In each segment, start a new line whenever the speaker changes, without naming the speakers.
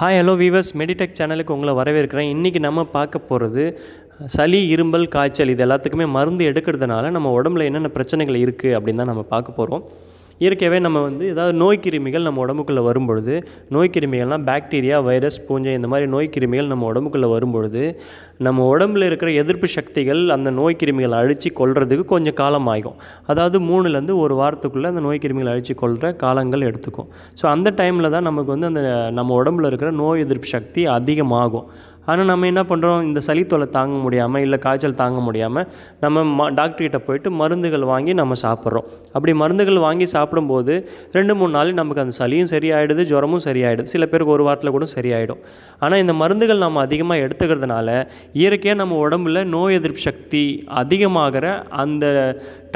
hi hello viewers Meditech சேனலுக்கு உங்களை வரவேற்கிறேன் இன்றைக்கி நம்ம பார்க்க போகிறது சளி இரும்பல் காய்ச்சல் இது எல்லாத்துக்குமே மருந்து எடுக்கிறதுனால நம்ம உடம்புல என்னென்ன பிரச்சனைகள் இருக்குது அப்படின்னு தான் நம்ம பார்க்க போகிறோம் இயற்கையாகவே நம்ம வந்து ஏதாவது நோய் கிருமிகள் நம்ம உடம்புக்குள்ளே வரும்பொழுது நோய் கிருமிகள்லாம் பாக்டீரியா வைரஸ் பூஞ்சை இந்த மாதிரி நோய் கிருமிகள் நம்ம உடம்புக்குள்ளே வரும்பொழுது நம்ம உடம்புல இருக்கிற எதிர்ப்பு சக்திகள் அந்த நோய் அழித்து கொள்றதுக்கு கொஞ்சம் காலம் ஆகும் அதாவது மூணுலேருந்து ஒரு வாரத்துக்குள்ளே அந்த நோய் அழித்து கொள்கிற காலங்கள் எடுத்துக்கும் ஸோ அந்த டைமில் தான் நமக்கு வந்து அந்த நம்ம உடம்புல இருக்கிற நோய் எதிர்ப்பு சக்தி அதிகமாகும் ஆனால் நம்ம என்ன பண்ணுறோம் இந்த சளி தொலை தாங்க முடியாமல் இல்லை காய்ச்சல் தாங்க முடியாமல் நம்ம ம டாக்டர்கிட்ட போயிட்டு மருந்துகள் வாங்கி நம்ம சாப்பிட்றோம் அப்படி மருந்துகள் வாங்கி சாப்பிடும்போது ரெண்டு மூணு நாள் நமக்கு அந்த சளியும் சரியாயிடுது ஜுரமும் சரியாயிடுது சில பேருக்கு ஒரு வாரத்தில் கூட சரியாயிடும் ஆனால் இந்த மருந்துகள் நம்ம அதிகமாக எடுத்துக்கிறதுனால இயற்கையாக நம்ம உடம்புல நோய் எதிர்ப்பு சக்தி அதிகமாகிற அந்த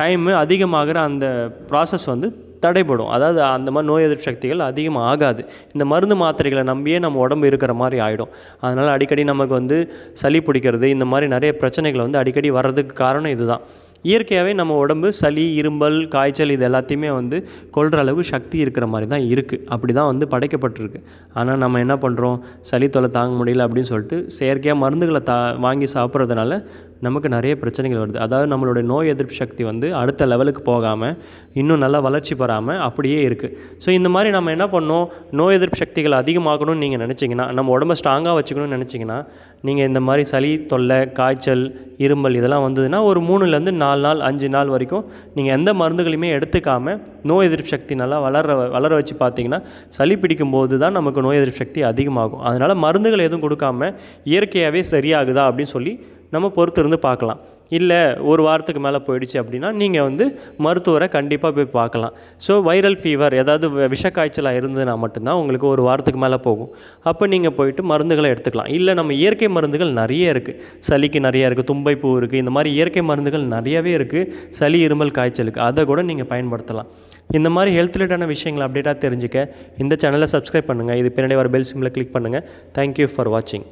டைமு அதிகமாகிற அந்த ப்ராசஸ் வந்து தடைபடும் அதாவது அந்த மாதிரி நோய் எதிர்ப்பு சக்திகள் அதிகமாக ஆகாது இந்த மருந்து மாத்திரைகளை நம்பியே நம்ம உடம்பு இருக்கிற மாதிரி ஆகிடும் அதனால் அடிக்கடி நமக்கு வந்து சளி பிடிக்கிறது இந்த மாதிரி நிறைய பிரச்சனைகளை வந்து அடிக்கடி வர்றதுக்கு காரணம் இதுதான் இயற்கையாகவே நம்ம உடம்பு சளி இரும்பல் காய்ச்சல் இது எல்லாத்தையுமே வந்து கொள்கிற அளவு சக்தி இருக்கிற மாதிரி தான் இருக்குது அப்படி தான் வந்து படைக்கப்பட்டிருக்கு ஆனால் நம்ம என்ன பண்ணுறோம் சளி தொலை தாங்க முடியல அப்படின்னு சொல்லிட்டு செயற்கையாக மருந்துகளை தா வாங்கி சாப்பிட்றதுனால நமக்கு நிறைய பிரச்சனைகள் வருது அதாவது நம்மளுடைய நோய் எதிர்ப்பு சக்தி வந்து அடுத்த லெவலுக்கு போகாமல் இன்னும் நல்லா வளர்ச்சி பெறாமல் அப்படியே இருக்குது ஸோ இந்த மாதிரி நம்ம என்ன பண்ணோம் நோய் எதிர்ப்பு சக்திகள் அதிகமாகணும்னு நீங்கள் நினச்சிங்கன்னா நம்ம உடம்ப ஸ்ட்ராங்காக வச்சுக்கணும்னு நினச்சிங்கன்னா நீங்கள் இந்த மாதிரி சளி தொல்லை காய்ச்சல் இருமல் இதெல்லாம் வந்ததுன்னா ஒரு மூணுலேருந்து நாலு நாள் அஞ்சு நாள் வரைக்கும் நீங்கள் எந்த மருந்துகளையுமே எடுத்துக்காமல் நோய் எதிர்ப்பு சக்தி நல்லா வளர வளர வச்சு பார்த்தீங்கன்னா சளி பிடிக்கும் போது தான் நமக்கு நோய் எதிர்ப்பு சக்தி அதிகமாகும் அதனால் மருந்துகள் எதுவும் கொடுக்காம இயற்கையாகவே சரியாகுதா அப்படின்னு சொல்லி நம்ம பொறுத்து இருந்து பார்க்கலாம் இல்லை ஒரு வாரத்துக்கு மேலே போயிடுச்சு அப்படின்னா நீங்கள் வந்து மருத்துவரை கண்டிப்பாக போய் பார்க்கலாம் ஸோ வைரல் ஃபீவர் ஏதாவது விஷக்காய்ச்சலாக இருந்ததுனால் மட்டும்தான் உங்களுக்கு ஒரு வாரத்துக்கு மேலே போகும் அப்போ நீங்கள் போயிட்டு மருந்துகளை எடுத்துக்கலாம் இல்லை நம்ம இயற்கை மருந்துகள் நிறைய இருக்குது சளிக்கு நிறையா இருக்குது தும்பை பூ இருக்குது இந்த மாதிரி இயற்கை மருந்துகள் நிறையவே இருக்குது சளி இருமல் காய்ச்சலுக்கு அதை கூட நீங்கள் பயன்படுத்தலாம் இந்த மாதிரி ஹெல்த் ரிலேட்டான விஷயங்களை அப்டேட்டாக தெரிஞ்சுக்க இந்த சேனலை சப்ஸ்கிரைப் பண்ணுங்கள் இது பின்னாடி வர பெல் சிம்மில் கிளிக் பண்ணுங்கள் தேங்க்யூ ஃபார் வாட்சிங்